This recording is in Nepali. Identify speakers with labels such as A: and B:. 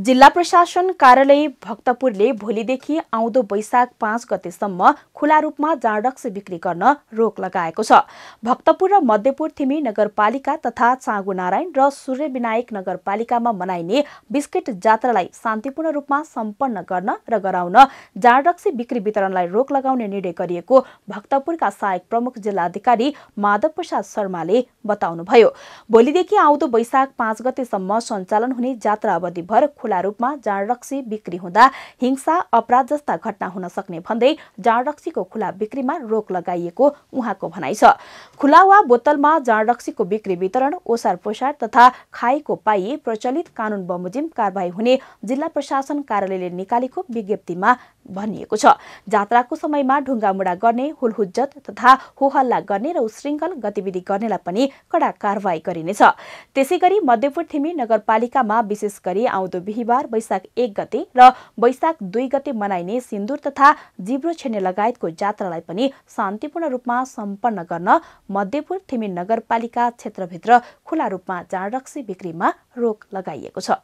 A: जिल्ला प्रशासन कार्यालय भक्तपुरले भोलिदेखि आउँदो वैशाख पाँच गतेसम्म खुला रूपमा जाँडक्स बिक्री गर्न रोक लगाएको छ भक्तपुर र मध्यपुर थिमी नगरपालिका तथा चाँगुनारायण र सूर्यविनायक नगरपालिकामा मनाइने बिस्किट जात्रालाई शान्तिपूर्ण रूपमा सम्पन्न गर्न र गराउन जाँडक्स बिक्री वितरणलाई रोक लगाउने निर्णय गरिएको भक्तपुरका सहायक प्रमुख जिल्लाधिकारी माधव प्रसाद शर्माले बताउनुभयो भोलिदेखि आउँदो वैशाख पाँच गतेसम्म सञ्चालन हुने जात्रा अवधिभर खुला रूपमा जाँडरक्सी बिक्री हुँदा हिंसा अपराध जस्ता घटना हुन सक्ने भन्दै जाँडरक्सीको खुला बिक्रीमा रोक लगाइएको उहाँको भनाइ छ खुला वा बोतलमा जाँडरक्सीको बिक्री वितरण ओसार पोसार तथा खाएको पाइए प्रचलित कानून बमोजिम कारवाही हुने जिल्ला प्रशासन कार्यालयले निकालेको विज्ञप्तिमा भनिएको छ जात्राको समयमा मुडा गर्ने हुलहुज्जत तथा होहल्ला गर्ने र उश्रृङ्खल गतिविधि गर्नेलाई पनि कडा कारवाही गरिनेछ त्यसै गरी मध्यपुर थिमी नगरपालिकामा विशेष गरी आउँदो बिहिबार वैशाख एक गते र वैशाख दुई गते मनाइने सिन्दूर तथा जिब्रो छेने लगायतको जात्रालाई पनि शान्तिपूर्ण रूपमा सम्पन्न गर्न मध्यपुर थिमी नगरपालिका क्षेत्रभित्र खुला रूपमा जाँडरक्सी बिक्रीमा रोक लगाइएको छ